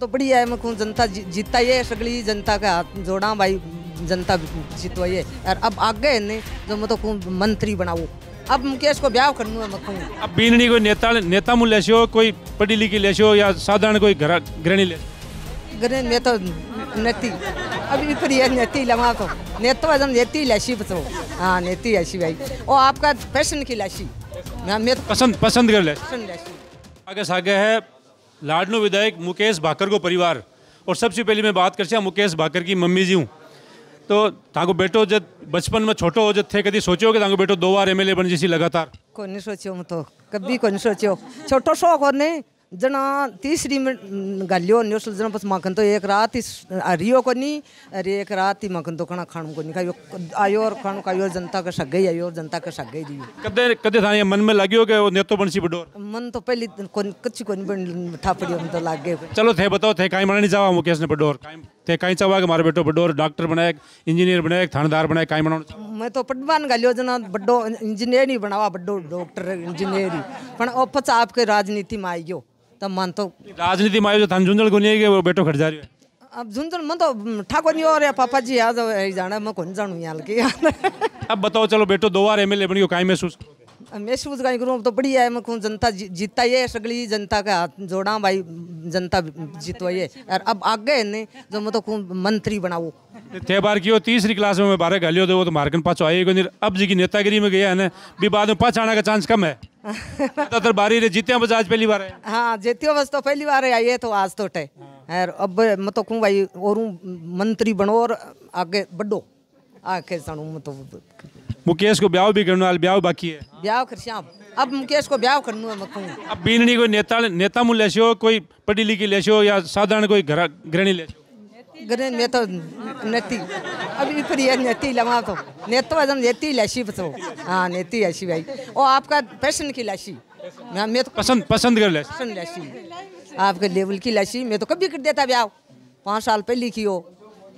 तो बढिया है मैं जनता जी जिता ये सगली जनता का हाथ जोडा भाई जनता जीतवाइए और अब आगे ने जो तो खूब मंत्री बनाऊ अब मुकेश को ब्याह करनु है मैं अब बीनड़ी कोई नेता नेता मु लेशो कोई पढ़ी लिखी लेशो या साधारण कोई घर ले तो नेती ये नेती लगा तो नेती हाँ, नेती ऐसी भाई आपका फैशन की लैसी मैं तो पसंद पसंद कर ले आगे है लाडनो विधायक मुकेश भाकर को परिवार और सबसे पहले मैं बात कर मुकेश भाकर की मम्मी जी हूँ तो ताको बेटो जब बचपन में छोटो हो जब थे कभी सोचो कि ताको बेटो दो बार एमएलए बन जैसी लगातार कोनी सोचो तो कभी कोनी सोचो छोटो शौक नहीं जना तीसरी में गालियो न्यूसल जना बस माखन तो एक रात ही रियो को नहीं अरे एक रात ही माखन तो खाना खान को नहीं खायो आयो और खानो खायो जनता का शक गई आयो और जनता का शक गई दियो कदे कदे था ये मन में लागियो के वो नेतो बनसी बडोर मन तो पहले कोन कच्ची कोन बन ठा पड़ियो मन तो लाग गए चलो थे बताओ थे काई मनानी जावा मुकेश ने बडोर काई थे काई चावा के मारे बेटो बडोर डॉक्टर बनाए इंजीनियर बनाए थानेदार बनाए काई मनानो मैं तो पटवान गालियो जना बडो इंजीनियर ही बनावा बडो डॉक्टर इंजीनियर ही पण ओ पच आपके राजनीति में आई गयो तब मन तो राजनीति में जो तो झुंझुन को नहीं वो बेटो खट जा रही है अब झुंझल मन तो ठाको नहीं हो रहा पापा जी आज जाना मैं कौन जानू यहाँ की अब बताओ चलो बेटो दो बार एमएलए बनियो काई महसूस महसूस काई करूँ तो बढ़िया है मैं कौन जनता जीता ये सगली जनता का हाथ जोड़ा भाई जनता जीतो ये और अब आगे ने जो मैं तो कौन मंत्री बनाऊ थे बार की तीसरी क्लास में मैं बारह गालियों दे वो तो मार्कन पाँच आई अब जी की नेतागिरी में गया है ना भी बाद में पाँच आने का चांस कम है ज्यादातर तो बारी रे जीते बस आज पहली बार है हाँ जीते बस तो पहली बार है ये तो आज तो टे हाँ। अब मैं तो कहूँ भाई और मंत्री बनो और आगे बड़ो आके सणू मैं तो मुकेश को ब्याह भी करना ब्याह बाकी है ब्याह कर श्याम अब मुकेश को ब्याह करना है मैं कहूँ अब बीननी कोई नेता नेता मुँह लेसो कोई पढ़ी लिखी लेसो या साधारण कोई घर गृहणी लेसो गृह मैं नेती अब इपरी नेती लवा तो नेतो एकदम नेती बतो हाँ नेती ऐसी भाई आपका पैशन की मैं मैं तो पसंद पसंद कर आपके लेवल की मैं तो कभी कर देता ब्याह पाँच साल पहले हो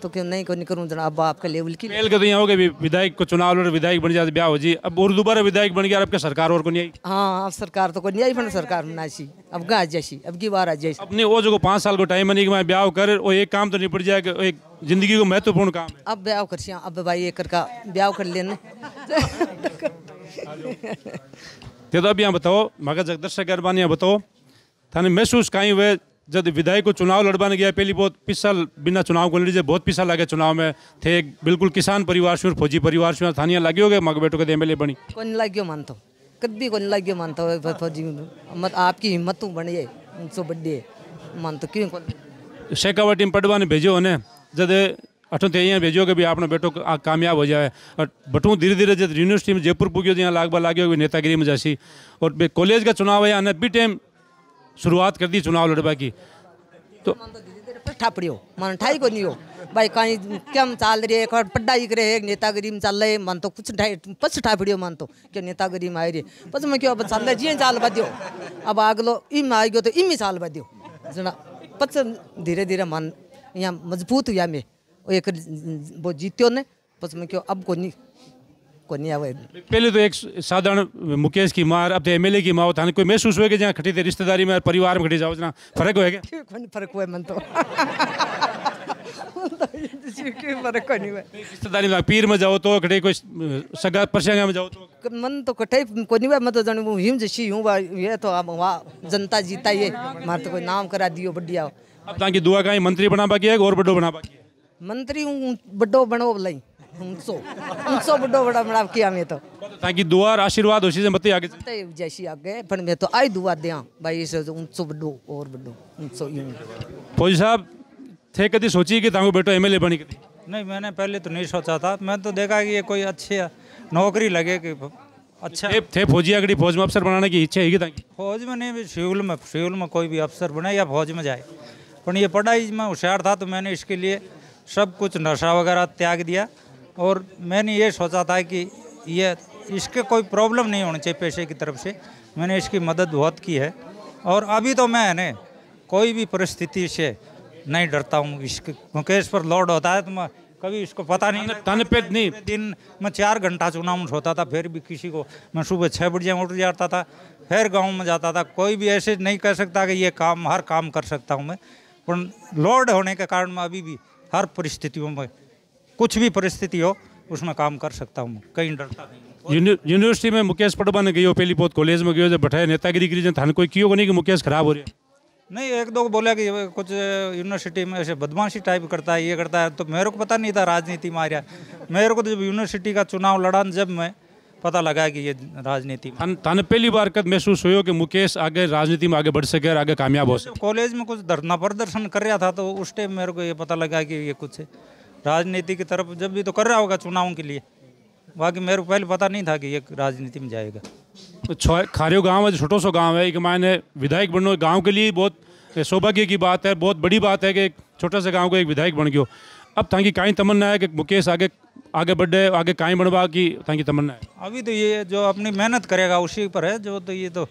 तो क्यों नहीं करूँ अब लेवल की यहाँ हो गए विधायक को चुनाव लड़ विधायक बन जाते ब्याह हो जी अब और दोबारा विधायक बन गया आपके सरकार और को नहीं आई हाँ अब सरकार तो को नहीं आई फिर सरकार सी अब कहाँ जैसी अब की बार आ जाए अपने वो जो पाँच साल को टाइम बनी मैं ब्याह कर वो एक काम तो निपट जाएगा एक जिंदगी को महत्वपूर्ण काम है अब ब्याह कर अब भाई एक कर का ब्याह कर लेने ते तो अब यहाँ बताओ मगर जगदर्शा गरबान यहाँ बताओ थाने महसूस कहीं हुए जब विधायक को चुनाव लड़वाने गया पहली बहुत पिछा बिना चुनाव को लड़ी बहुत पिछा लगे चुनाव में थे बिल्कुल किसान परिवार से फौजी परिवार से थानिया लगी हो गए मग बेटो के एम बनी कौन लगे मानता हूँ कभी कौन लगे मानता हूँ फौजी मत आपकी हिम्मत तो बनी है उनसे बड़ी मानता क्यों कौन शेखावटी में पढ़वा ने भेजो उन्हें जद अठों ते यहाँ भेजो कि भी आपने बेटो कामयाब हो जाए और बटू धीरे धीरे जब यूनिवर्सिटी में जयपुर पुग्यो जो यहाँ लागबा लागे भी नेतागिरी में जासी और कॉलेज का चुनाव है यहाँ भी टाइम शुरुआत कर दी चुनाव लड़वा की तो ठापड़ियो तो मन ठाई को नहीं हो भाई कहीं क्या चाल रही है पढ़ाई रहे एक नेतागिरी में चल रहे मन तो कुछ ठाई पस ठापड़ियो मन तो क्या नेतागिरी में आई रही पछ मैं क्यों अब चल रहे जी चाल बदियो अब आगलो इम आई गयो तो इम ही चाल बदियो जना पछ धीरे धीरे मन या मजबूत हुआ में एक वो जीतो ने बस मैं क्यों अब को नहीं को नहीं आवे पहले तो एक साधारण मुकेश की मार अब तो एमएलए की मार थाने कोई महसूस हुए कि जहां खटी थे रिश्तेदारी में परिवार में खटी जाओ जना फर्क होए क्या फर्क हुए मन तो, तो, तो फर्क रिश्तेदारी में पीर में जाओ तो खटे कोई सगा में जाओ तो मन तो कटे मैं तो हिम ये तो जनता जीता ये मार तो कोई नाम करा दियो बढ़िया अब ताकि दुआ काई मंत्री बना बाक़ी है और वॾो बना बाक़ी है मंत्री वॾो बनो भलाई उनसो उनसो वॾो बड़ा बणा किया मैं तो ताकि दुआ और आशीर्वाद होशी से मते आगे मते जैसी आगे पण मैं तो आई दुआ दिया भाई इसे उनसो वॾो और वॾो उनसो यूं फौजी साहब थे कभी सोची कि तांगो बेटो एमएलए बनी कदी नहीं मैंने पहले तो नहीं सोचा था मैं तो देखा कि ये कोई अच्छी नौकरी लगे कि अच्छा थे, थे फौजी अगड़ी फौज में अफसर बनाने की इच्छा है कि फौज में नहीं सिविल में सिविल में कोई भी अफसर बने या फौज में जाए पर ये पढ़ाई में होशियार था तो मैंने इसके लिए सब कुछ नशा वगैरह त्याग दिया और मैंने ये सोचा था कि ये इसके कोई प्रॉब्लम नहीं होनी चाहिए पेशे की तरफ से मैंने इसकी मदद बहुत की है और अभी तो मैं कोई भी परिस्थिति से नहीं डरता हूँ इसके क्योंकि इस पर लोड होता है तो मैं कभी इसको पता नहीं तन पे नहीं दिन मैं चार घंटा चुनाव होता था फिर भी किसी को मैं सुबह छः बजे उठ जाता था फिर गांव में जाता था कोई भी ऐसे नहीं कह सकता कि ये काम हर काम कर सकता हूँ मैं पर लॉर्ड होने के कारण मैं अभी भी हर परिस्थितियों में कुछ भी परिस्थिति हो उसमें काम कर सकता हूँ कहीं डरता नहीं यूनिवर्सिटी में मुकेश पटवा ने गई पहली बहुत कॉलेज में गयो बठाए नेतागिरी करी थाने कोई क्यों नहीं कि मुकेश खराब हो रही नहीं एक दो को बोला कि कुछ यूनिवर्सिटी में ऐसे बदमाशी टाइप करता है ये करता है तो मेरे को पता नहीं था राजनीति में आ रहा मेरे को तो जब यूनिवर्सिटी का चुनाव लड़ा जब मैं पता लगा कि ये राजनीति में थाने पहली बार कद महसूस हो कि मुकेश आगे राजनीति में आगे बढ़ सके और आगे कामयाब हो सके कॉलेज में कुछ धरना प्रदर्शन कर रहा था तो उस टाइम मेरे को ये पता लगा कि ये कुछ राजनीति की तरफ जब भी तो कर रहा होगा चुनाव के लिए बाकी मेरे को पहले पता नहीं था कि ये राजनीति में जाएगा तो खारियो गाँव है छोटो सो गाँव है एक मायने विधायक बनो गाँव के लिए बहुत सौभाग्य की बात है बहुत बड़ी बात है कि छोटा सा गाँव को एक विधायक बन गयो अब ताकि कहीं तमन्ना है कि मुकेश आगे आगे बढ़े आगे काय बनवा की ताकि तमन्ना है अभी तो ये जो अपनी मेहनत करेगा उसी पर है जो तो ये तो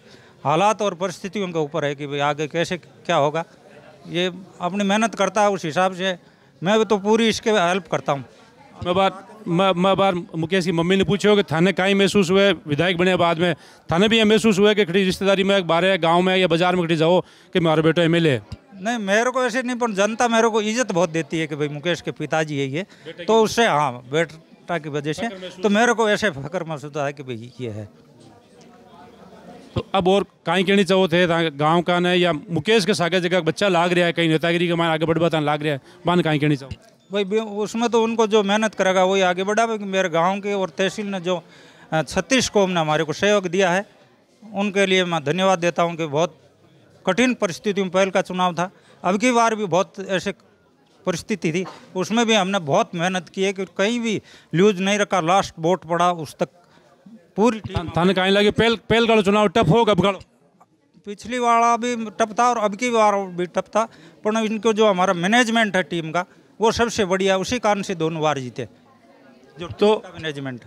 हालात और परिस्थितियों के ऊपर है कि भाई आगे कैसे क्या होगा ये अपनी मेहनत करता है उस हिसाब से मैं भी तो पूरी इसके हेल्प करता हूँ मैं बात मैं बार मुकेश की मम्मी ने पूछे हो कि थाने का ही महसूस हुए विधायक बने बाद में थाने भी ये महसूस हुआ कि खड़ी रिश्तेदारी में बारे गाँव में या बाजार में खड़ी जाओ कि मेरा बेटो एम एल नहीं मेरे को ऐसे नहीं पर जनता मेरे को इज्जत बहुत देती है कि भाई मुकेश के पिताजी है ये तो उससे हाँ बेटा की वजह से तो मेरे को ऐसे फकर महसूस होता है कि भाई ये है तो अब और कहीं कहनी चाहो थे गांव का ना या मुकेश के सागर जगह बच्चा लाग रहा है कहीं नेतागिरी के मान आगे बढ़ बता लाग रहा है मान कहीं कहनी चाहो भाई उसमें तो उनको जो मेहनत करेगा वही आगे बढ़ा मेरे गाँव के और तहसील ने जो छत्तीस कौम ने हमारे को सहयोग दिया है उनके लिए मैं धन्यवाद देता हूँ कि बहुत कठिन परिस्थितियों में पहल का चुनाव था अब की बार भी बहुत ऐसे परिस्थिति थी उसमें भी हमने बहुत मेहनत की है कि कहीं भी ल्यूज नहीं रखा लास्ट वोट पड़ा उस तक पूरी थाने कहीं लगे पहल पहल का चुनाव टफ होगा अब गाड़ो पिछली वाला भी टप था और अब की बार भी टप था पर इनको जो हमारा मैनेजमेंट है टीम का वो सबसे बढ़िया उसी कारण से दोनों बार जीते जो तो मैनेजमेंट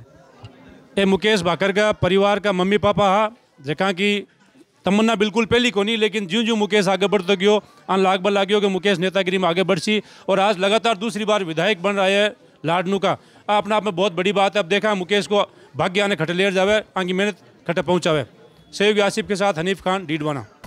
ये मुकेश भाकर का परिवार का मम्मी पापा हा जहाँ की तमन्ना बिल्कुल पहली को नहीं लेकिन ज्यों ज्यों मुकेश आगे बढ़ते गयो आन लाग बल लाग्यो कि मुकेश नेतागिरी में आगे बढ़ सी और आज लगातार दूसरी बार विधायक बन रहा है लाडनू का अपने आप में बहुत बड़ी बात है अब देखा मुकेश को भाग्य आने खटे लेर जावे आगे मेहनत खटे पहुँचावे सहयोगी आसिफ के साथ हनीफ खान डीडवाना